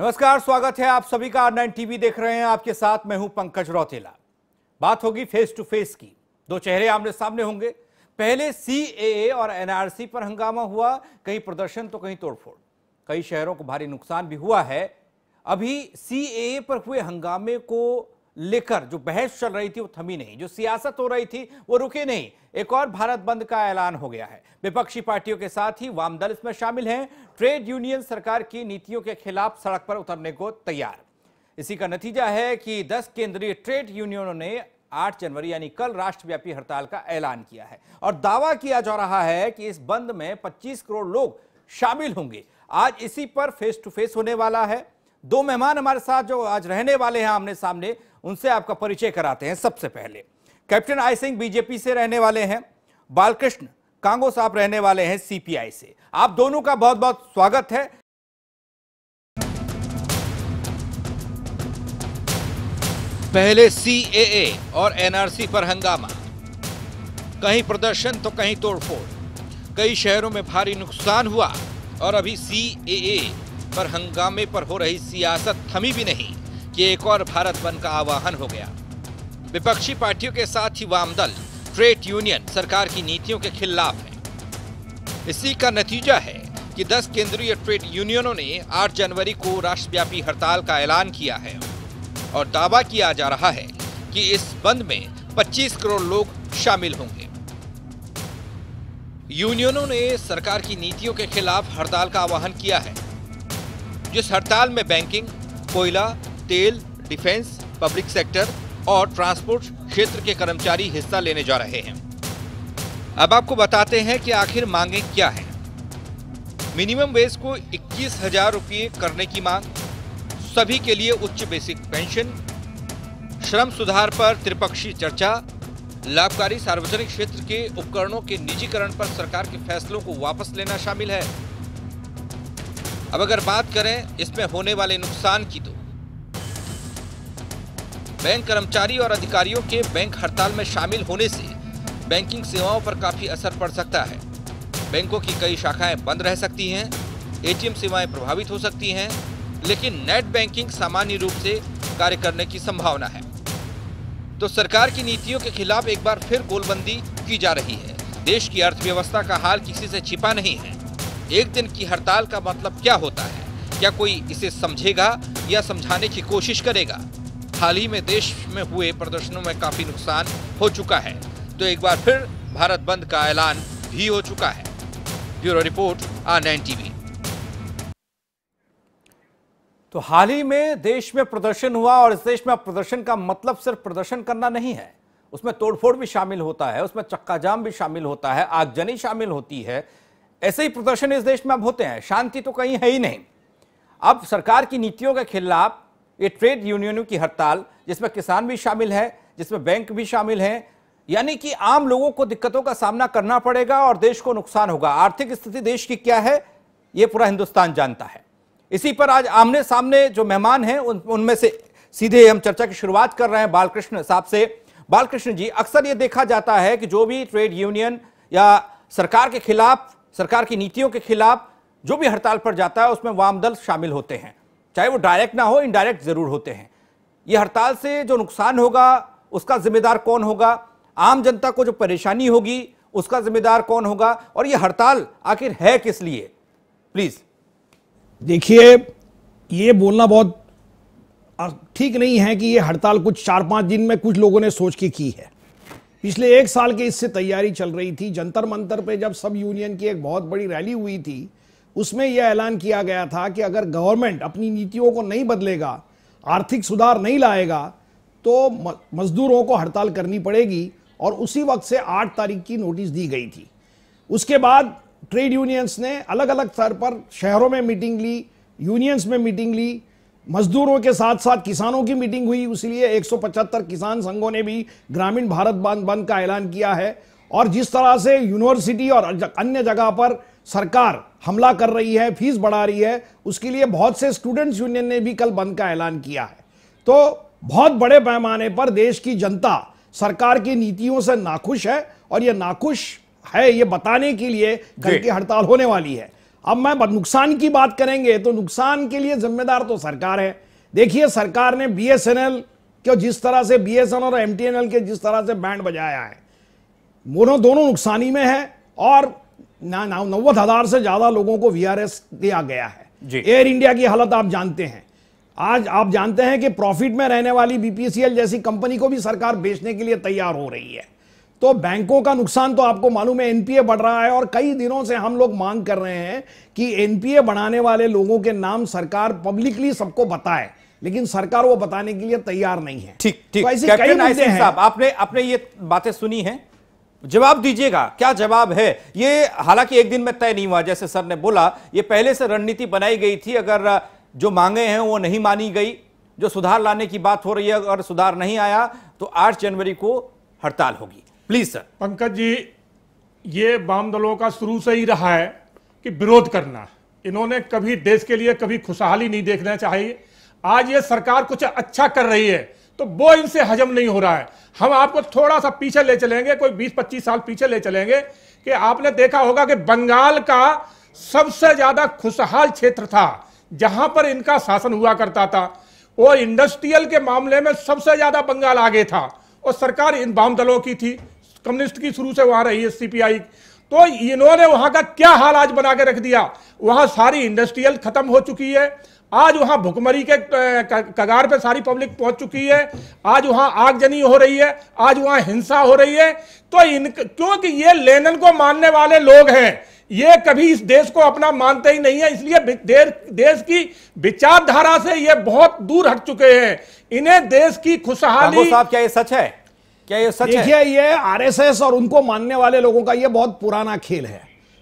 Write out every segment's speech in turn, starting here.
नमस्कार स्वागत है आप सभी का ऑनलाइन टीवी देख रहे हैं आपके साथ मैं हूं पंकज रौतेला बात होगी फेस टू फेस की दो चेहरे आमने सामने होंगे पहले सी और एनआरसी पर हंगामा हुआ कहीं प्रदर्शन तो कहीं तोड़फोड़ कई शहरों को भारी नुकसान भी हुआ है अभी सी पर हुए हंगामे को लेकर जो बहस चल रही थी वो थमी नहीं जो सियासत हो रही थी वो रुके नहीं एक और भारत बंद का ऐलान हो गया है विपक्षी पार्टियों के साथ ही वाम दल इसमें शामिल हैं ट्रेड यूनियन सरकार की नीतियों के खिलाफ सड़क पर उतरने को तैयार इसी का नतीजा है कि 10 केंद्रीय ट्रेड यूनियनों ने 8 जनवरी यानी कल राष्ट्रव्यापी हड़ताल का ऐलान किया है और दावा किया जा रहा है कि इस बंद में पच्चीस करोड़ लोग शामिल होंगे आज इसी पर फेस टू फेस होने वाला है दो मेहमान हमारे साथ जो आज रहने वाले हैं आमने सामने उनसे आपका परिचय कराते हैं सबसे पहले कैप्टन आई सिंह बीजेपी से रहने वाले हैं बालकृष्ण कांगो साहब रहने वाले हैं सीपीआई से आप दोनों का बहुत बहुत स्वागत है पहले सीएए और एनआरसी पर हंगामा कहीं प्रदर्शन तो कहीं तोड़फोड़ कई शहरों में भारी नुकसान हुआ और अभी सीएए पर हंगामे पर हो रही सियासत थमी भी नहीं ये एक और भारत बंद का आह्वान हो गया विपक्षी पार्टियों के साथ ही वामदल ट्रेड यूनियन सरकार की नीतियों के खिलाफ है इसी का नतीजा है कि 10 केंद्रीय ट्रेड यूनियनों ने 8 जनवरी को राष्ट्रव्यापी हड़ताल का ऐलान किया है और दावा किया जा रहा है कि इस बंद में 25 करोड़ लोग शामिल होंगे यूनियनों ने सरकार की नीतियों के खिलाफ हड़ताल का आह्वान किया है जिस हड़ताल में बैंकिंग कोयला तेल डिफेंस पब्लिक सेक्टर और ट्रांसपोर्ट क्षेत्र के कर्मचारी हिस्सा लेने जा रहे हैं अब आपको बताते हैं कि आखिर मांगे क्या है मिनिमम वेज को इक्कीस हजार रुपये करने की मांग सभी के लिए उच्च बेसिक पेंशन श्रम सुधार पर त्रिपक्षीय चर्चा लाभकारी सार्वजनिक क्षेत्र के उपकरणों के निजीकरण पर सरकार के फैसलों को वापस लेना शामिल है अब अगर बात करें इसमें होने वाले नुकसान की तो बैंक कर्मचारी और अधिकारियों के बैंक हड़ताल में शामिल होने से बैंकिंग सेवाओं पर काफी असर पड़ सकता है बैंकों की कई शाखाएं बंद रह सकती हैं एटीएम सेवाएं प्रभावित हो सकती हैं लेकिन नेट बैंकिंग सामान्य रूप से कार्य करने की संभावना है तो सरकार की नीतियों के खिलाफ एक बार फिर गोलबंदी की जा रही है देश की अर्थव्यवस्था का हाल किसी से छिपा नहीं है एक दिन की हड़ताल का मतलब क्या होता है क्या कोई इसे समझेगा या समझाने की कोशिश करेगा हाल ही में देश में हुए प्रदर्शनों में काफी नुकसान हो चुका है तो एक बार फिर भारत बंद का ऐलान भी हो चुका है bureau report R nine TV तो हाल ही में देश में प्रदर्शन हुआ और इस देश में प्रदर्शन का मतलब सिर्फ प्रदर्शन करना नहीं है उसमें तोड़फोड़ भी शामिल होता है उसमें चक्काजाम भी शामिल होता है आगजनी शामिल होती है ऐसे ही प्रदर्शन इस देश में अब होते हैं शांति तो कहीं है ही नहीं अब सरकार की नीतियों के खिलाफ ये ट्रेड यूनियनों की हड़ताल जिसमें किसान भी शामिल है जिसमें बैंक भी शामिल हैं यानी कि आम लोगों को दिक्कतों का सामना करना पड़ेगा और देश को नुकसान होगा आर्थिक स्थिति देश की क्या है ये पूरा हिंदुस्तान जानता है इसी पर आज आमने सामने जो मेहमान हैं उन उनमें से सीधे हम चर्चा की शुरुआत कर रहे हैं बालकृष्ण साहब से बालकृष्ण जी अक्सर ये देखा जाता है कि जो भी ट्रेड यूनियन या सरकार के खिलाफ सरकार की नीतियों के खिलाफ जो भी हड़ताल पर जाता है उसमें वामदल शामिल होते हैं चाहे वो डायरेक्ट ना हो इनडायरेक्ट ज़रूर होते हैं ये हड़ताल से जो नुकसान होगा उसका जिम्मेदार कौन होगा आम जनता को जो परेशानी होगी उसका जिम्मेदार कौन होगा और ये हड़ताल आखिर है किस लिए प्लीज देखिए ये बोलना बहुत ठीक नहीं है कि ये हड़ताल कुछ चार पांच दिन में कुछ लोगों ने सोच के की है पिछले एक साल की इससे तैयारी चल रही थी जंतर मंतर पे जब सब यूनियन की एक बहुत बड़ी रैली हुई थी उसमें यह ऐलान किया गया था कि अगर गवर्नमेंट अपनी नीतियों को नहीं बदलेगा आर्थिक सुधार नहीं लाएगा तो मजदूरों को हड़ताल करनी पड़ेगी और उसी वक्त से आठ तारीख की नोटिस दी गई थी उसके बाद ट्रेड यूनियंस ने अलग अलग स्तर पर शहरों में मीटिंग ली यूनियंस में मीटिंग ली मजदूरों के साथ साथ किसानों की मीटिंग हुई इसलिए एक किसान संघों ने भी ग्रामीण भारत बंद बंद का ऐलान किया है और जिस तरह से यूनिवर्सिटी और अन्य जगह पर सरकार हमला कर रही है फीस बढ़ा रही है उसके लिए बहुत से स्टूडेंट्स यूनियन ने भी कल बंद का ऐलान किया है तो बहुत बड़े पैमाने पर देश की जनता सरकार की नीतियों से नाखुश है और यह नाखुश है ये बताने के लिए घर की हड़ताल होने वाली है अब मैं नुकसान की बात करेंगे तो नुकसान के लिए जिम्मेदार तो सरकार है देखिए सरकार ने बीएसएनएल के जिस तरह से बीएसएनएल और एमटीएनएल के जिस तरह से बैंड बजाया है दोनों नुकसानी में है और ना ना नौवत हजार से ज्यादा लोगों को वीआरएस दिया गया है एयर इंडिया की हालत आप जानते हैं आज आप जानते हैं कि प्रॉफिट में रहने वाली बीपीसीएल जैसी कंपनी को भी सरकार बेचने के लिए तैयार हो रही है तो बैंकों का नुकसान तो आपको मालूम है एनपीए बढ़ रहा है और कई दिनों से हम लोग मांग कर रहे हैं कि एनपीए बढ़ाने वाले लोगों के नाम सरकार पब्लिकली सबको बताए लेकिन सरकार वो बताने के लिए तैयार नहीं है ठीक ठीक तो कई हैं आपने आपने ये बातें सुनी हैं जवाब दीजिएगा क्या जवाब है ये हालांकि एक दिन में तय नहीं हुआ जैसे सर ने बोला ये पहले से रणनीति बनाई गई थी अगर जो मांगे हैं वो नहीं मानी गई जो सुधार लाने की बात हो रही है अगर सुधार नहीं आया तो आठ जनवरी को हड़ताल होगी प्लीज सर पंकज जी ये वाम दलों का शुरू से ही रहा है कि विरोध करना इन्होंने कभी देश के लिए कभी खुशहाली नहीं देखना चाहिए आज ये सरकार कुछ अच्छा कर रही है तो वो इनसे हजम नहीं हो रहा है हम आपको थोड़ा सा पीछे ले चलेंगे कोई बीस पच्चीस साल पीछे ले चलेंगे कि आपने देखा होगा कि बंगाल का सबसे ज़्यादा खुशहाल क्षेत्र था जहां पर इनका शासन हुआ करता था और इंडस्ट्रियल के मामले में सबसे ज़्यादा बंगाल आगे था और सरकार इन बाम दलों की थी कम्युनिस्ट की शुरू से वहां रही है सीपीआई तो इन्होंने वहां का क्या हाल आज बना के रख दिया वहां सारी इंडस्ट्रियल खत्म हो चुकी है आज वहां भुखमरी के कगार पे सारी पब्लिक पहुंच चुकी है आज वहां आगजनी हो रही है आज वहां हिंसा हो रही है तो इन क्योंकि ये लेनन को मानने वाले लोग हैं ये कभी इस देश को अपना मानते ही नहीं है इसलिए देश की विचारधारा से ये बहुत दूर हट चुके हैं इन्हें देश की खुशहाली क्या ये सच है क्या ये सच है ये आरएसएस और उनको मानने वाले लोगों का ये बहुत पुराना खेल है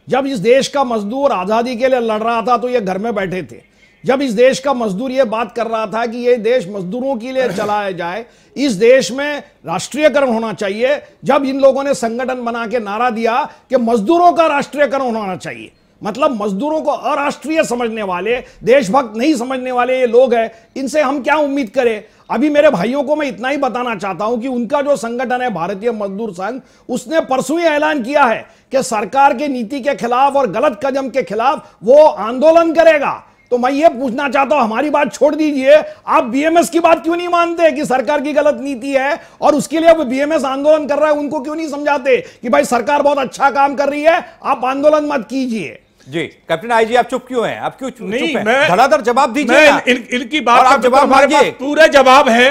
जब इस देश का मजदूर आजादी के लिए लड़ रहा था तो ये घर में बैठे थे जब इस देश का मजदूर ये बात कर रहा था कि ये देश मजदूरों के लिए चलाया जाए इस देश में राष्ट्रीयकरण होना चाहिए जब इन लोगों ने संगठन बना के नारा दिया कि मजदूरों का राष्ट्रीयकरण होना चाहिए मतलब मजदूरों को अराष्ट्रीय समझने वाले देशभक्त नहीं समझने वाले ये लोग हैं इनसे हम क्या उम्मीद करें अभी मेरे भाइयों को मैं इतना ही बताना चाहता हूं कि उनका जो संगठन है भारतीय मजदूर संघ उसने परसों ही ऐलान किया है कि सरकार के नीति के खिलाफ और गलत कदम के खिलाफ वो आंदोलन करेगा तो मैं ये पूछना चाहता हूं हमारी बात छोड़ दीजिए आप बीएमएस की बात क्यों नहीं मानते कि सरकार की गलत नीति है और उसके लिए अब बीएमएस आंदोलन कर रहा है उनको क्यों नहीं समझाते कि भाई सरकार बहुत अच्छा काम कर रही है आप आंदोलन मत कीजिए जी कैप्टन आई जी आप चुप क्यों हैं आप क्यों चुप नहीं चुप मैं धड़ाधड़ जवाब दीजिए इन, इनकी बात आप जवाब मांगिए पूरे जवाब है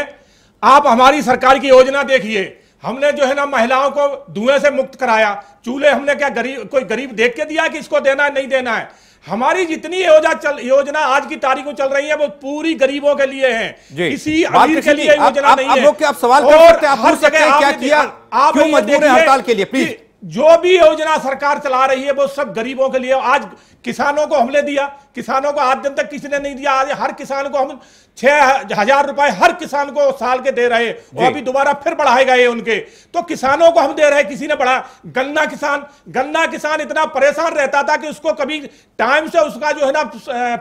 आप हमारी सरकार की योजना देखिए हमने जो है ना महिलाओं को धुएं से मुक्त कराया चूल्हे हमने क्या गरीब कोई गरीब देख के दिया कि इसको देना है नहीं देना है हमारी जितनी योजना चल योजना आज की तारीख में चल रही है वो पूरी गरीबों के लिए है किसी अमीर के लिए योजना नहीं है आप, सवाल कर सकते हैं हर जगह क्या किया आप क्यों मजबूर हड़ताल के लिए प्लीज जो भी योजना सरकार चला रही है वो सब गरीबों के लिए आज किसानों को हमने दिया किसानों को आज दिन तक किसी ने नहीं दिया आज हर किसान को हम छह हजार रुपए हर किसान को साल के दे रहे और अभी दोबारा फिर बढ़ाए गए उनके तो किसानों को हम दे रहे किसी ने बढ़ा गन्ना किसान गन्ना किसान इतना परेशान रहता था कि उसको कभी टाइम से उसका जो है ना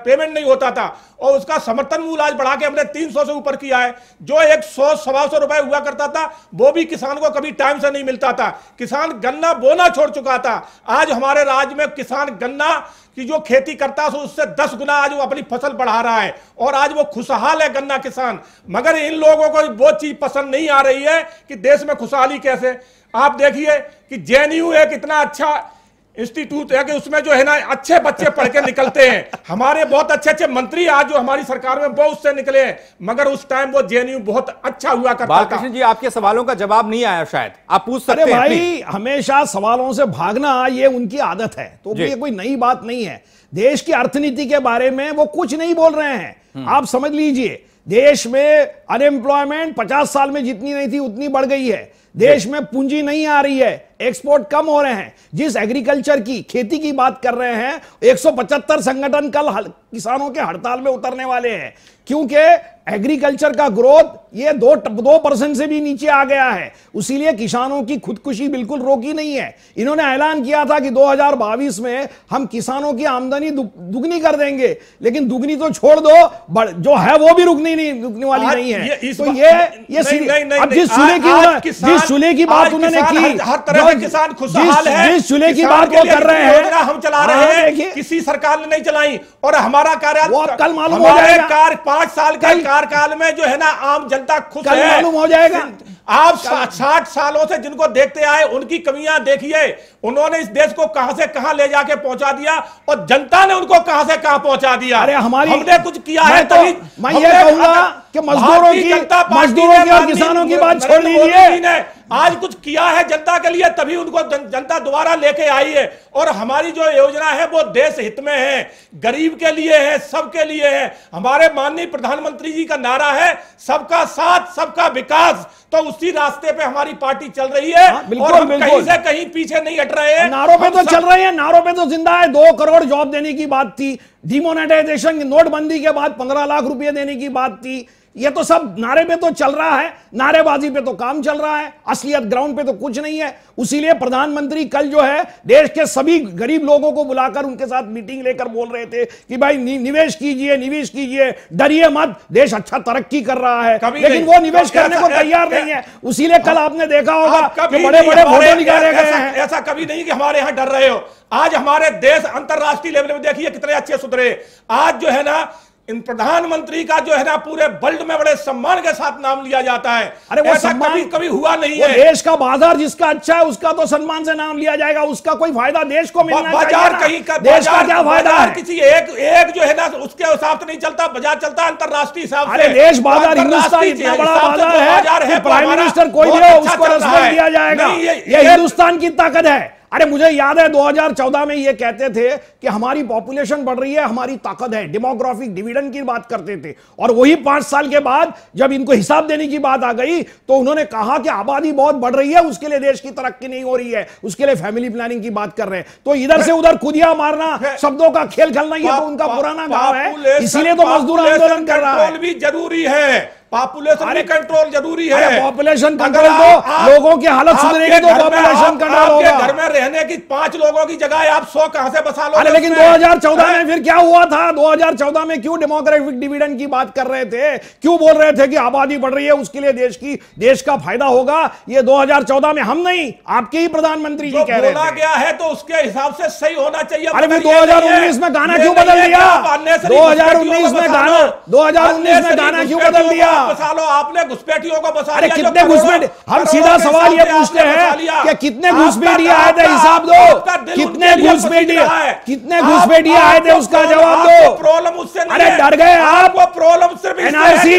पेमेंट नहीं होता था और उसका समर्थन मूल आज बढ़ा के हमने तीन सौ से ऊपर किया है जो एक सौ सवा सौ रुपए हुआ करता था वो भी किसान को कभी टाइम से नहीं मिलता था किसान गन्ना बोना छोड़ चुका था आज हमारे राज्य में किसान गन्ना कि जो खेती करता है उससे दस गुना आज वो अपनी फसल बढ़ा रहा है और आज वो खुशहाल है गन्ना किसान मगर इन लोगों को वो चीज पसंद नहीं आ रही है कि देश में खुशहाली कैसे आप देखिए कि जे एक इतना अच्छा इंस्टीट्यूट है कि उसमें जो है ना अच्छे बच्चे पढ़ के निकलते हैं हमारे बहुत अच्छे अच्छे मंत्री आज जो हमारी सरकार में बहुत से निकले हैं मगर उस टाइम वो जेएनयू बहुत अच्छा हुआ करता कृष्ण जी आपके सवालों का जवाब नहीं आया शायद आप पूछ सकते हैं भाई हमेशा सवालों से भागना ये उनकी आदत है तो ये कोई नई बात नहीं है देश की अर्थनीति के बारे में वो कुछ नहीं बोल रहे हैं हम्म। आप समझ लीजिए देश में अनएम्प्लॉयमेंट पचास साल में जितनी नहीं थी उतनी बढ़ गई है देश में पूंजी नहीं आ रही है एक्सपोर्ट कम हो रहे हैं जिस एग्रीकल्चर की खेती की बात कर रहे हैं 175 संगठन कल किसानों के हड़ताल में उतरने वाले हैं क्योंकि एग्रीकल्चर का ग्रोथ ये दो दो परसेंट से भी नीचे आ गया है उसीलिए किसानों की खुदकुशी बिल्कुल रोकी नहीं है इन्होंने ऐलान किया था कि दो में हम किसानों की आमदनी दुगनी कर देंगे लेकिन दुगनी तो छोड़ दो जो है वो भी रुकनी नहीं रुकने वाली नहीं है तो ये ये सूर्य की जिस चूल्हे की बात उन्होंने की हर तरह के किसान खुशहाल है जिस चूल्हे की बात वो कर रहे हैं हम चला रहे हाँ, हैं किसी सरकार ने नहीं चलाई और हमारा कार्य कल मालूम हो जाएगा पांच साल का कार्यकाल में जो है ना आम जनता खुश मालूम हो जाएगा आप साठ सालों से जिनको देखते आए उनकी कमियां देखिए उन्होंने इस देश को कहां से कहां ले जाके पहुंचा दिया और जनता ने उनको कहां से कहां पहुंचा दिया अरे हमारी हमने कुछ किया है तो, मैं ये कहूंगा कि मजदूरों की मजदूरों की और किसानों की बात छोड़ दीजिए आज कुछ किया है जनता के लिए तभी उनको जन, जनता दोबारा लेके आई है और हमारी जो योजना है वो देश हित में है गरीब के लिए है सबके लिए है हमारे माननीय प्रधानमंत्री जी का नारा है सबका साथ सबका विकास तो उस उसी रास्ते पे हमारी पार्टी चल रही है हाँ, बिल्कुल, और बिल्कुल। कहीं से कहीं पीछे नहीं हट रहे हैं नारों पे तो सब... चल रहे हैं नारों पे तो जिंदा है दो करोड़ जॉब देने की बात थी डिमोनेटाइजेशन नोटबंदी के बाद पंद्रह लाख रुपए देने की बात थी ये तो सब नारे पे तो चल रहा है नारेबाजी पे तो काम चल रहा है असलियत ग्राउंड पे तो कुछ नहीं है उसीलिए प्रधानमंत्री कल जो है देश के सभी गरीब लोगों को बुलाकर उनके साथ मीटिंग लेकर बोल रहे थे कि भाई नि, निवेश कीजिए निवेश कीजिए डरिए मत देश अच्छा तरक्की कर रहा है लेकिन वो निवेश करने को तैयार नहीं है उसीलिए कल हाँ। आपने देखा होगा बड़े बड़े निकाले गए हैं ऐसा कभी नहीं कि हमारे यहाँ डर रहे हो आज हमारे देश अंतर्राष्ट्रीय लेवल में देखिए कितने अच्छे सुधरे आज जो है ना इन प्रधानमंत्री का जो है ना पूरे वर्ल्ड में बड़े सम्मान के साथ नाम लिया जाता है अरे वो सम्मान कभी कभी हुआ नहीं है देश का बाजार जिसका अच्छा है उसका तो सम्मान से नाम लिया जाएगा उसका कोई फायदा देश को मिलना बाजार कहीं का देश का क्या फायदा है किसी एक एक जो है ना उसके हिसाब से नहीं चलता बाजार चलता अंतरराष्ट्रीय हिसाब से देश बाजार इतना बड़ा तो बाजार है प्राइम मिनिस्टर कोई भी हो अच्छा उसको दिया जाएगा ये हिंदुस्तान की ताकत है अरे मुझे याद है 2014 में ये कहते थे कि हमारी पॉपुलेशन बढ़ रही है हमारी ताकत है डेमोग्राफिक डिविडेंड की बात करते थे और वही पांच साल के बाद जब इनको हिसाब देने की बात आ गई तो उन्होंने कहा कि आबादी बहुत बढ़ रही है उसके लिए देश की तरक्की नहीं हो रही है उसके लिए फैमिली प्लानिंग की बात कर रहे हैं तो इधर से उधर खुदिया मारना शब्दों का खेल खेलना ये तो उनका पुराना गाँव है इसीलिए तो मजदूर आंदोलन कर रहा है जरूरी है पॉपुलेशन कंट्रोल जरूरी है पॉपुलेशन कंट्रोल तो लोगों की हालत सुधरेगी तो पॉपुलेशन कंट्रोल होगा घर में रहने की पांच लोगों की जगह आप सौ कहां से बसा लो लेकिन 2014 में फिर क्या हुआ था 2014 में क्यों डेमोक्रेटिक डिविडेंड की बात कर रहे थे क्यों बोल रहे थे कि आबादी बढ़ रही है उसके लिए देश की देश का फायदा होगा ये चौदह में हम नहीं आपके ही प्रधानमंत्री जी कह रहे बोला गया है तो उसके हिसाब से सही होना चाहिए अरे फिर उन्नीस में गाना क्यों बदल दिया उन्नीस में गाना उन्नीस में गाना क्यों बदल दिया कितने घुसपैठ हम सीधा सवाल ये पूछते हैं कि कितने घुसपैठिया आए थे हिसाब दो कितने घुसपैठिया कितने घुसपैठिया आए थे उसका जवाब दो प्रॉब्लम उससे अरे डर गए आप प्रॉब्लम सिर्फ एनआरसी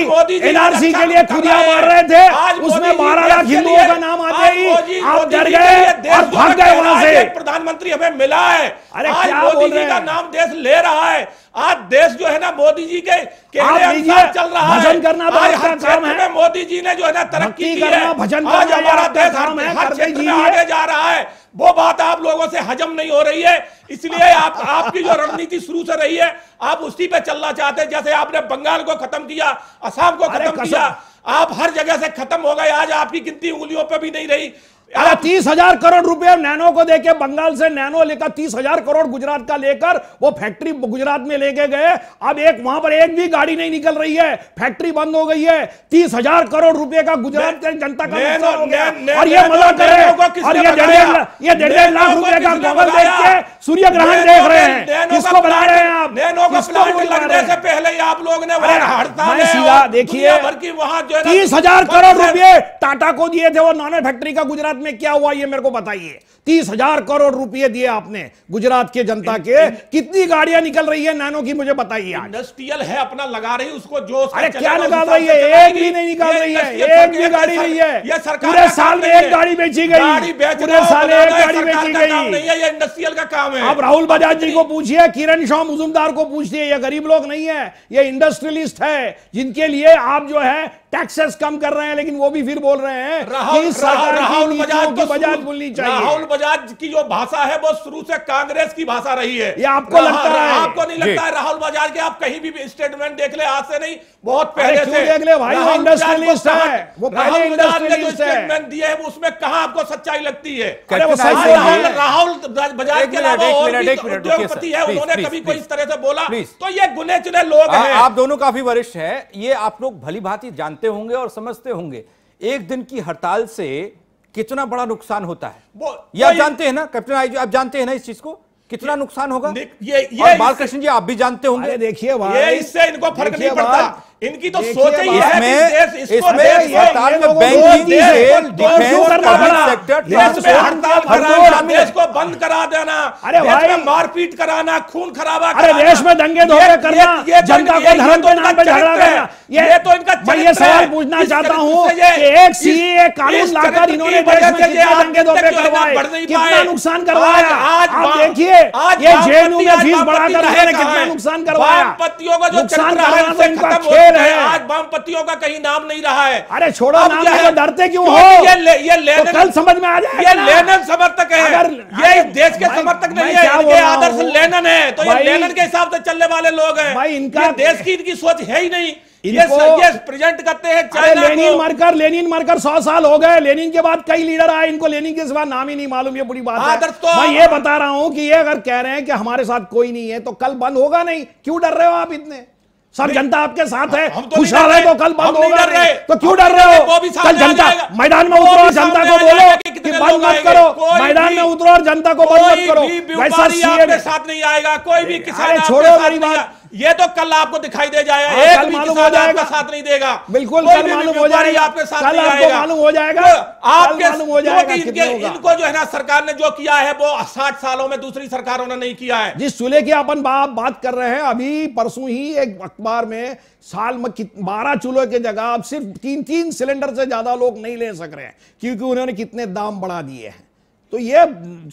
एनआरसी अच्छा के लिए खुदिया मार रहे थे उसमें बारह लाख हिंदुओं का नाम आते ही आप डर गए और भाग गए वहां से प्रधानमंत्री हमें मिला है अरे आज मोदी जी का नाम देश ले रहा है आज देश जो है ना मोदी जी के कहने चल रहा है करना आज हर क्षेत्र में मोदी जी ने जो है ना तरक्की की है भजन आज हमारा देश हर क्षेत्र में आगे जा रहा है वो बात आप लोगों से हजम नहीं हो रही है इसलिए आप आपकी जो रणनीति शुरू से रही है आप उसी पे चलना चाहते हैं जैसे आपने बंगाल को खत्म किया असम को खत्म किया आप हर जगह से खत्म हो गए आज आपकी गिनती उंगलियों पे भी नहीं रही अरे तीस हजार करोड़ रुपए नैनो को देके बंगाल से नैनो लेकर तीस हजार करोड़ गुजरात का लेकर वो फैक्ट्री गुजरात में लेके गए अब एक वहां पर एक भी गाड़ी नहीं निकल रही है फैक्ट्री बंद हो गई है तीस हजार करोड़ रुपए का गुजरात के जनता का हो गया और ये मजा और ये ये डेढ़ लाख रुपए का देख के सूर्य ग्रहण देख रहे हैं किसको बना रहे हैं आप नैनो का लगने से पहले ही आप ने हाँ, हड़ताल सीधा देखिए तीस हजार करोड़ रुपए टाटा को दिए थे वो नॉन फैक्ट्री का गुजरात गुजरात में क्या हुआ ये मेरे को बताइए तीस हजार करोड़ रुपए दिए आपने गुजरात के जनता के कितनी गाड़ियां निकल रही है नैनो की मुझे बताइए इंडस्ट्रियल है अपना लगा रही उसको जो अरे क्या निकाल रही है एक भी नहीं निकाल रही है एक भी गाड़ी नहीं है ये सरकार साल में एक गाड़ी बेची गई पूरे साल एक गाड़ी बेची गई ये इंडस्ट्रियल का काम है आप राहुल बजाज जी को पूछिए किरण शाह मुजुमदार को पूछिए ये गरीब लोग नहीं है ये इंडस्ट्रियलिस्ट है जिनके लिए आप जो है टैक्सेस कम कर रहे हैं लेकिन वो भी फिर बोल रहे हैं राहुल राहुल बजाज की बजाज बोलनी चाहिए राहुल बजाज की जो भाषा है वो शुरू से कांग्रेस की भाषा रही है ये आपको लगता है आपको नहीं लगता है राहुल बजाज के आप कहीं भी स्टेटमेंट देख ले आज से नहीं बहुत पहले से देख ले भाई इंडस्ट्रियलिस्ट है वो पहले इंडस्ट्रियलिस्ट है स्टेटमेंट दिए है उसमें कहां आपको सच्चाई लगती है अरे वो राहुल बजाज के अलावा और भी उद्योगपति है उन्होंने कभी कोई इस तरह से बोला तो ये गुने चुने लोग हैं आप दोनों काफी वरिष्ठ हैं ये आप लोग भली भांति जानते जानते होंगे और समझते होंगे एक दिन की हड़ताल से कितना बड़ा नुकसान होता है ये आप जानते हैं ना कैप्टन आई आप जानते हैं ना इस चीज को कितना नुकसान होगा ये ये बालकृष्ण जी आप भी जानते होंगे देखिए इससे इनको फर्क नहीं पड़ता इनकी तो सोच ही है देश इसको देश देश देश को बंद करा देना अरे भाई मारपीट कराना खून खराबा अरे देश में दंगे धोखे करना जनता को धर्म के नाम झगड़ा करना ये तो इनका मैं ये तो सवाल पूछना चाहता हूँ एक सीए कानून लाकर इन्होंने दंगे धोखे करवाए कितना नुकसान करवाया आज देखिए ये जेएनयू में फीस बढ़ाकर उन्होंने कितना नुकसान करवाया पत्तियों का जो है करवाना तो खत्म हो खेल है आज पत्तियों का कहीं नाम नहीं रहा है अरे छोड़ो नाम क्या है डरते क्यों हो ये ये तो लेनिन कल समझ में आ जाएगा ये लेनिन समर्थक है अगर ये इस देश के समर्थक नहीं है ये आदर्श लेनिन है तो ये लेनिन के हिसाब से चलने वाले लोग हैं भाई इनका देश की इनकी सोच है ही नहीं यस प्रेजेंट करते हैं चाइना लेनिन लेनिन साल हो गए लेनिन के बाद कई लीडर आए इनको लेनिन के सिवा नाम ही नहीं मालूम ये बुरी बात है तो मैं ये बता रहा हूं कि ये अगर कह रहे हैं कि हमारे साथ कोई नहीं है तो कल बंद होगा नहीं क्यों डर रहे हो आप इतने सर जनता आपके साथ है तो खुशहाल है तो कल बंद होगा तो क्यों डर रहे तो हो कल जनता मैदान में उतरो जनता को बोलो कि बंद मत करो मैदान में उतरो और जनता को बंद मत करो वैसा साथ नहीं आएगा कोई भी किसान छोड़ो हमारी बात ये तो कल आपको दिखाई दे जाएगा हाँ, एक भी किसान जाएगा साथ नहीं देगा बिल्कुल कल आपके साथ नहीं आएगा मालूम हो जाएगा आपके हो जाएगा इनको जो है ना सरकार ने जो किया है वो साठ सालों में दूसरी सरकारों ने नहीं किया है जिस चूल्हे की अपन बात कर रहे हैं अभी परसों ही एक अखबार में साल में बारह चूल्हे के जगह अब सिर्फ तीन तीन सिलेंडर से ज्यादा लोग नहीं ले सक रहे हैं क्योंकि उन्होंने कितने दाम बढ़ा दिए हैं तो ये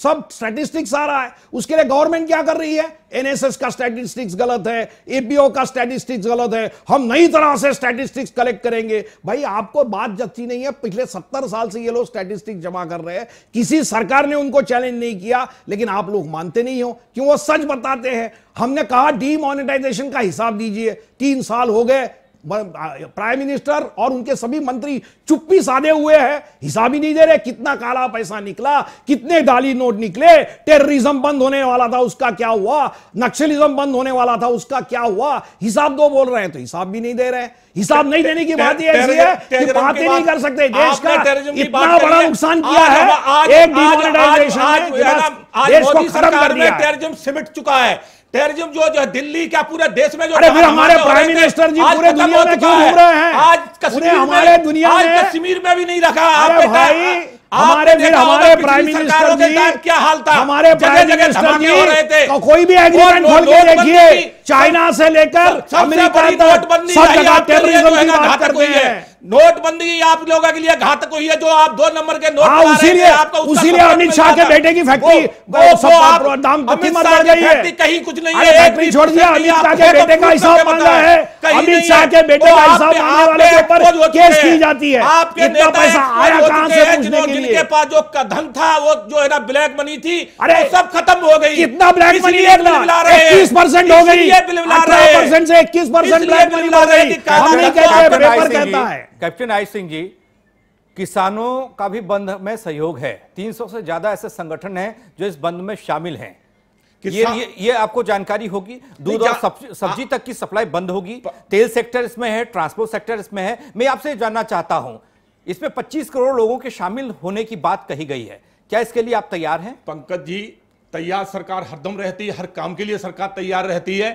सब स्टैटिस्टिक्स आ रहा है उसके लिए गवर्नमेंट क्या कर रही है एनएसएस का स्टैटिस्टिक्स गलत है एपीओ का स्टैटिस्टिक्स गलत है हम नई तरह से स्टैटिस्टिक्स कलेक्ट करेंगे भाई आपको बात जच्ची नहीं है पिछले सत्तर साल से ये लोग स्टैटिस्टिक जमा कर रहे हैं किसी सरकार ने उनको चैलेंज नहीं किया लेकिन आप लोग मानते नहीं हो क्यों वो सच बताते हैं हमने कहा डीमोनेटाइजेशन का हिसाब दीजिए तीन साल हो गए प्राइम मिनिस्टर और उनके सभी मंत्री चुप्पी साधे हुए हैं हिसाब ही नहीं दे रहे कितना काला पैसा निकला कितने डाली नोट निकले टेररिज्म बंद होने वाला था उसका क्या हुआ नक्सलिज्म बंद होने वाला था उसका क्या हुआ हिसाब दो बोल रहे हैं तो हिसाब भी नहीं दे रहे हिसाब नहीं देने की बात ऐसी है कि बात ही नहीं कर सकते देश का इतना बड़ा नुकसान किया है एक डिमोनिटाइजेशन देश को खत्म कर दिया टेररिज्म सिमट चुका है टेररिज्म जो जो दिल्ली क्या पूरे देश में जो अरे फिर हमारे प्राइम मिनिस्टर जी पूरे दुनिया में क्यों घूम रहे हैं आज कश्मीर हमारे दुनिया में कश्मीर में भी नहीं रखा आप भाई हमारे तो फिर हमारे प्राइम मिनिस्टर जी क्या हाल था हमारे प्राइम मिनिस्टर जी हो रहे थे कोई भी एग्रीमेंट खोल के देखिए चाइना से लेकर अमेरिका तक सब जगह टेररिज्म तो की बात करते हैं नोटबंदी आप लोगों के लिए घातक हुई है जो आप दो नंबर के नोट लिए उसी लिए अमित शाह के बेटे की फैक्ट्री अमित शाह की फैक्ट्री कहीं कुछ नहीं है फैक्ट्री छोड़ दिया अमित शाह के बेटे का हिसाब मांगा है अमित शाह के बेटे तो का हिसाब मांगने वाले के ऊपर केस की जाती है आपके इतना पैसा आया कहां से पूछने के लिए पास जो धन था वो जो है ना ब्लैक मनी थी अरे सब खत्म हो गई कितना ब्लैक मनी इक्कीस परसेंट हो गई परसेंट से इक्कीस परसेंट ब्लैक मनी हो गई हम नहीं कहते पेपर कहता है कैप्टन आई सिंह जी किसानों का भी बंद में सहयोग है 300 से ज्यादा ऐसे संगठन हैं जो इस बंद में शामिल हैं ये, ये ये आपको जानकारी होगी दूध और सब्जी, तक की सप्लाई बंद होगी तेल सेक्टर इसमें है ट्रांसपोर्ट सेक्टर इसमें है मैं आपसे जानना चाहता हूं इसमें 25 करोड़ लोगों के शामिल होने की बात कही गई है क्या इसके लिए आप तैयार हैं पंकज जी तैयार सरकार हरदम रहती है हर काम के लिए सरकार तैयार रहती है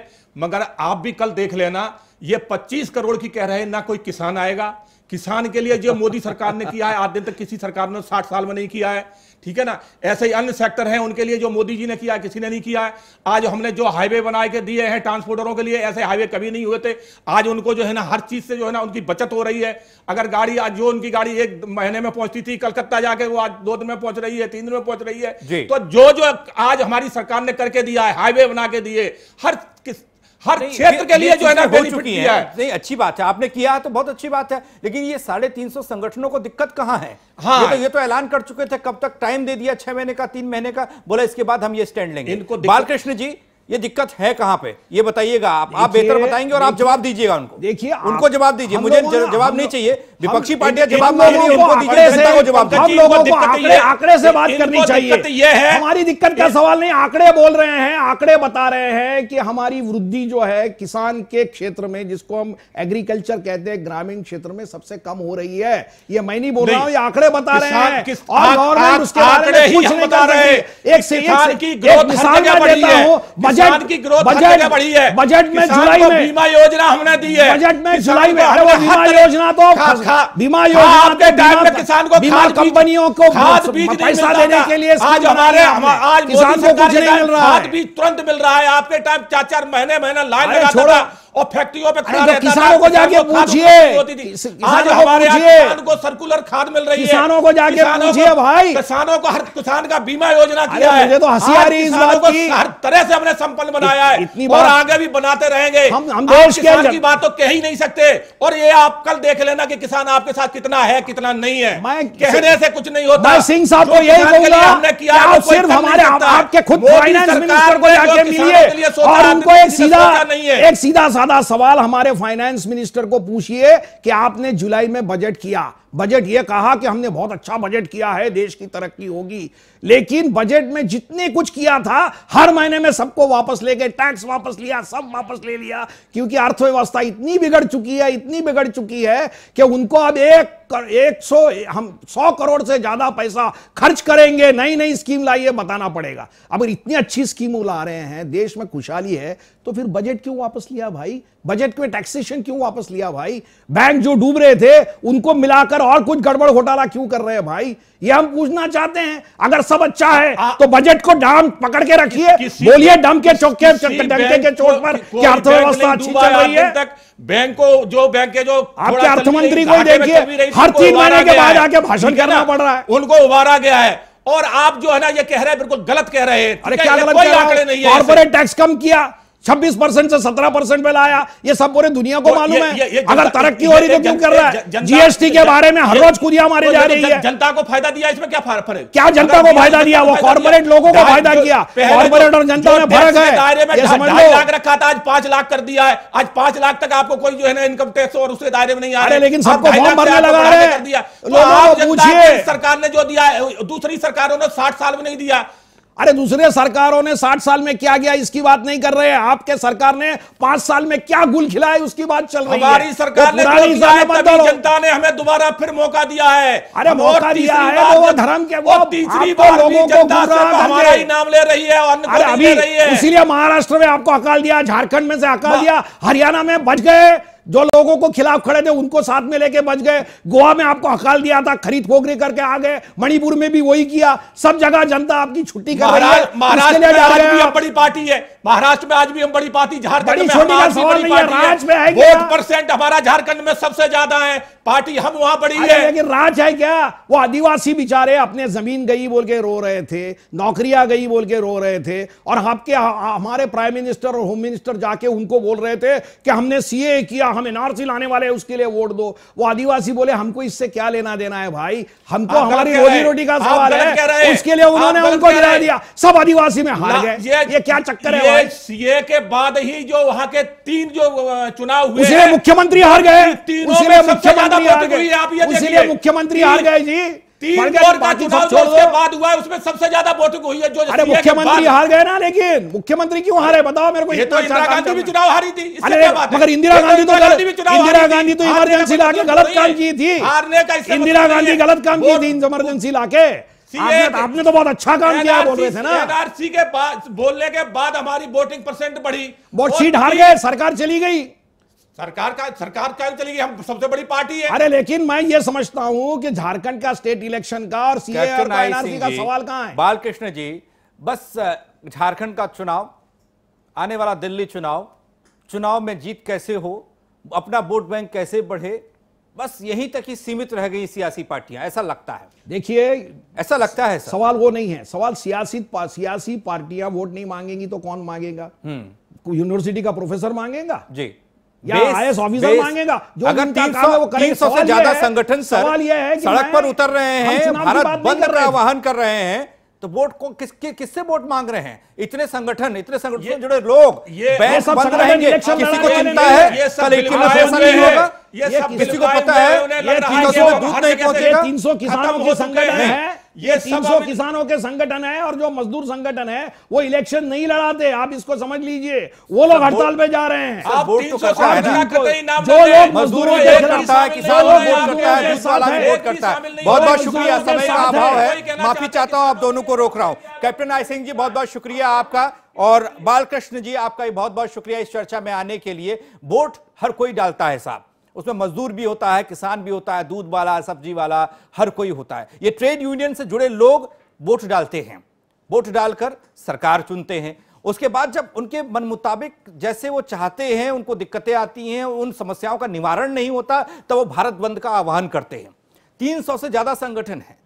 मगर आप भी कल देख लेना ये 25 करोड़ की कह रहे हैं ना कोई किसान आएगा किसान के लिए जो मोदी सरकार ने किया है आज दिन तक किसी सरकार ने साठ साल में नहीं किया है ठीक है ना ऐसे ही अन्य सेक्टर हैं उनके लिए जो मोदी जी ने किया है किसी ने नहीं किया है आज हमने जो हाईवे बनाए के दिए हैं ट्रांसपोर्टरों के लिए ऐसे हाईवे कभी नहीं हुए थे आज उनको जो है ना हर चीज़ से जो है ना उनकी बचत हो रही है अगर गाड़ी आज जो उनकी गाड़ी एक महीने में पहुंचती थी कलकत्ता जाके वो आज दो दिन में पहुंच रही है तीन दिन में पहुंच रही है तो जो जो आज हमारी सरकार ने करके दिया है हाईवे बना के दिए हर किस हर क्षेत्र के लिए जो है ना हो चुकी है नहीं अच्छी बात है आपने किया तो बहुत अच्छी बात है लेकिन ये साढ़े तीन सौ संगठनों को दिक्कत कहां है हाँ ये तो, ये तो ऐलान कर चुके थे कब तक टाइम दे दिया छह महीने का तीन महीने का बोला इसके बाद हम ये स्टैंड लेंगे बालकृष्ण जी ये दिक्कत है कहां पे ये बताइएगा आप आप बेहतर बताएंगे और आप जवाब दीजिएगा उनको देखिए उनको जवाब दीजिए मुझे जवाब नहीं चाहिए विपक्षी पार्टियां जवाब जवाब हम लोगों को आंकड़े आंकड़े से बात करनी चाहिए यह है हमारी दिक्कत का सवाल नहीं आंकड़े बोल रहे हैं आंकड़े बता रहे हैं कि हमारी वृद्धि जो है किसान के क्षेत्र में जिसको हम एग्रीकल्चर कहते हैं ग्रामीण क्षेत्र में सबसे कम हो रही है ये मैं नहीं बोल रहा हूँ ये आंकड़े बता रहे हैं और गवर्नमेंट उसके बारे में कुछ नहीं एक से बजट की ग्रोथ बजट बढ़ी है बजट में जुलाई में बीमा योजना हमने दी है बजट में जुलाई में बीमा योजना तो बीमा योजना आपके टाइम में किसान को बीमा कंपनियों को खाद बीज पैसा देने के लिए आज हमारे आज किसान को कुछ नहीं मिल रहा है बीज तुरंत मिल रहा है आपके टाइम चार चार महीने महीने लाइन लगा छोड़ा और फैक्ट्रियों पे खड़ा तो रहता किसानों को जाके पूछिए आज हमारे किसान को सर्कुलर खाद मिल रही है किसानों को जाके पूछिए भाई किसानों को हर किसान का बीमा योजना किया है मुझे तो हंसी आ रही इस बात की हर तरह से हमने संपन्न बनाया है और आगे भी बनाते रहेंगे हम हम देश के की बात तो कह ही नहीं सकते और ये आप कल देख लेना कि किसान आपके साथ कितना है कितना नहीं है कहने से कुछ नहीं होता सिंह साहब को यही कहूंगा हमने किया सिर्फ हमारे आपके खुद फाइनेंस मिनिस्टर को जाके मिलिए और उनको एक सीधा नहीं है एक सीधा सादा सवाल हमारे फाइनेंस मिनिस्टर को पूछिए कि आपने जुलाई में बजट किया बजट यह कहा कि हमने बहुत अच्छा बजट किया है देश की तरक्की होगी लेकिन बजट में जितने कुछ किया था हर महीने में सबको वापस ले गए टैक्स वापस लिया सब वापस ले लिया क्योंकि अर्थव्यवस्था इतनी बिगड़ चुकी है इतनी बिगड़ चुकी है कि उनको अब एक कर, एक सौ हम सौ करोड़ से ज्यादा पैसा खर्च करेंगे नई नई स्कीम लाइए बताना पड़ेगा अगर इतनी अच्छी स्कीम ला रहे हैं देश में खुशहाली है तो फिर बजट क्यों वापस लिया भाई बजट में टैक्सेशन क्यों वापस लिया भाई बैंक जो डूब रहे थे उनको मिलाकर लेकर और कुछ गड़बड़ घोटाला क्यों कर रहे हैं भाई ये हम पूछना चाहते हैं अगर सब अच्छा है आ, तो बजट को डाम पकड़ के रखिए बोलिए डम के चौके डंके के चोट पर अर्थव्यवस्था अच्छी चल रही है बैंकों जो बैंक के जो आपके अर्थमंत्री को देखिए हर तीन महीने के बाद आके भाषण करना पड़ रहा है उनको उबारा गया है और आप जो है ना ये कह रहे हैं बिल्कुल गलत कह रहे हैं अरे क्या गलत कोई आंकड़े नहीं है कॉर्पोरेट टैक्स कम किया छब्बीस परसेंट से सत्रह परसेंट पे लाया ये सब पूरे दुनिया को तो मालूम है अगर तरक्की हो रही तो क्यों कर रहा है जीएसटी के बारे में हर रोज खुदिया मारी तो जा रही है जनता को फायदा दिया इसमें क्या फर्क है क्या जनता को फायदा दिया वो कॉर्पोरेट लोगों को फायदा किया कॉर्पोरेट और जनता में फर्क है दायरे में लाख रखा था आज पांच लाख कर दिया है आज पांच लाख तक आपको कोई जो है ना इनकम टैक्स और उसके दायरे में नहीं आ रहे लेकिन सबको फॉर्म भरने लगा रहे तो सरकार ने जो दिया दूसरी सरकारों ने साठ साल में नहीं दिया अरे दूसरे सरकारों ने साठ साल में क्या किया इसकी बात नहीं कर रहे हैं आपके सरकार ने पांच साल में क्या गुल खिलाए उसकी बात चल रही है सरकार ने जनता ने हमें दोबारा फिर मौका दिया है अरे मौका दिया है वो धर्म के वो तीसरी बार लोगों को हमारा ही नाम ले रही है और इसीलिए महाराष्ट्र में आपको अकाल दिया झारखंड में से अकाल दिया हरियाणा में बच गए जो लोगों को खिलाफ खड़े थे उनको साथ में लेके बच गए गोवा में आपको हकाल दिया था खरीद खोखरी करके आ गए मणिपुर में भी वही किया सब जगह जनता आपकी छुट्टी कर रही है महाराष्ट्र में आज भी हम बड़ी पार्टी है महाराष्ट्र में आज भी हम बड़ी पार्टी झारखंड में राज में है परसेंट हमारा झारखंड में सबसे ज्यादा है पार्टी हम वहां बड़ी है लेकिन राज है क्या वो आदिवासी बेचारे अपने जमीन गई बोल के रो रहे थे नौकरिया गई बोल के रो रहे थे और आपके हमारे प्राइम मिनिस्टर और होम मिनिस्टर जाके उनको बोल रहे थे कि हमने सीए किया हम एनआरसी लाने वाले उसके लिए वोट दो वो आदिवासी बोले हमको इससे क्या लेना देना है भाई हमको हमारी रोजी रोटी का सवाल है उसके लिए उन्होंने उनको गिरा दिया सब आदिवासी में हार गए ये क्या चक्कर है सीए के बाद ही जो वहां के तीन जो चुनाव हुए उसमें मुख्यमंत्री हार गए मुख्यमंत्री हार गए आप मुख्यमंत्री हार गए जी तीन तो बार का चुनाव उसके बाद हुआ है उसमें सबसे ज्यादा वोटिंग हुई है जो अरे मुख्यमंत्री हार गए ना लेकिन मुख्यमंत्री क्यों हारे बताओ मेरे को ये तो इंदिरा तो तो गांधी भी चुनाव हारी थी मगर इंदिरा गांधी तो इंदिरा गांधी तो इमरजेंसी लाके मतलब गलत काम की थी हारने का मतलब इंदिरा गांधी गलत काम की थी इमरजेंसी लाके आपने, आपने तो बहुत अच्छा काम किया बोल रहे थे ना एनआरसी के बोलने के बाद हमारी वोटिंग परसेंट बढ़ी वोट सीट हार गए सरकार चली गई सरकार का सरकार कायम चलेगी हम सबसे बड़ी पार्टी है अरे लेकिन मैं ये समझता हूँ कि झारखंड का स्टेट इलेक्शन का और सीए का सवाल कहाँ है बालकृष्ण जी बस झारखंड का चुनाव आने वाला दिल्ली चुनाव चुनाव में जीत कैसे हो अपना वोट बैंक कैसे बढ़े बस यहीं तक ही सीमित रह गई सियासी पार्टियां ऐसा लगता है देखिए ऐसा लगता है सवाल वो नहीं है सवाल सियासी पा, सियासी पार्टियां वोट नहीं मांगेंगी तो कौन मांगेगा हम्म। यूनिवर्सिटी का प्रोफेसर मांगेगा जी ऑफिसर मांगेगा जो अगर तीन सौ तीन सौ से ज्यादा संगठन सर सड़क पर उतर रहे हैं भारत बंद आह्वान कर रहे हैं तो वोट को किस किससे वोट मांग रहे हैं इतने संगठन इतने संगठन से जुड़े लोग बैंक बंद रहेंगे किसी को चिंता है कल एक नहीं होगा ये सब किसी को पता है तीन सौ दूध नहीं पहुंचेगा तीन सौ किसानों के संगठन है ये तीन सौ किसानों के संगठन है और जो मजदूर संगठन है वो इलेक्शन नहीं लड़ाते आप इसको समझ लीजिए वो लोग हड़ताल पे जा रहे हैं आप तो जो लोग मजदूरों के बहुत बहुत शुक्रिया समय का अभाव है माफी चाहता हूँ आप दोनों को रोक रहा हूँ कैप्टन आय सिंह जी बहुत बहुत शुक्रिया आपका और बालकृष्ण जी आपका भी बहुत बहुत शुक्रिया इस चर्चा में आने के लिए वोट हर कोई डालता है साहब उसमें मजदूर भी होता है किसान भी होता है दूध वाला सब्जी वाला हर कोई होता है ये ट्रेड यूनियन से जुड़े लोग वोट डालते हैं वोट डालकर सरकार चुनते हैं उसके बाद जब उनके मन मुताबिक जैसे वो चाहते हैं उनको दिक्कतें आती हैं उन समस्याओं का निवारण नहीं होता तो वो भारत बंद का आह्वान करते हैं 300 से ज़्यादा संगठन हैं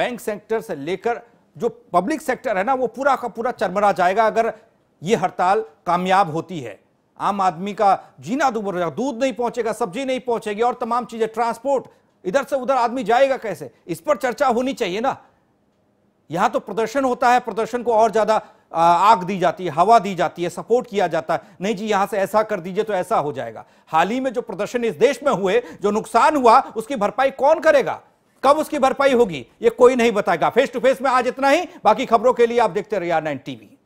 बैंक सेक्टर से लेकर जो पब्लिक सेक्टर है ना वो पूरा का पूरा चरमरा जाएगा अगर ये हड़ताल कामयाब होती है आम आदमी का जीना दूबर तो हो जाएगा दूध नहीं पहुंचेगा सब्जी नहीं पहुंचेगी और तमाम चीजें ट्रांसपोर्ट इधर से उधर आदमी जाएगा कैसे इस पर चर्चा होनी चाहिए ना यहां तो प्रदर्शन होता है प्रदर्शन को और ज्यादा आग दी जाती है हवा दी जाती है सपोर्ट किया जाता है नहीं जी यहां से ऐसा कर दीजिए तो ऐसा हो जाएगा हाल ही में जो प्रदर्शन इस देश में हुए जो नुकसान हुआ उसकी भरपाई कौन करेगा कब उसकी भरपाई होगी ये कोई नहीं बताएगा फेस टू फेस में आज इतना ही बाकी खबरों के लिए आप देखते रहिए नाइन टीवी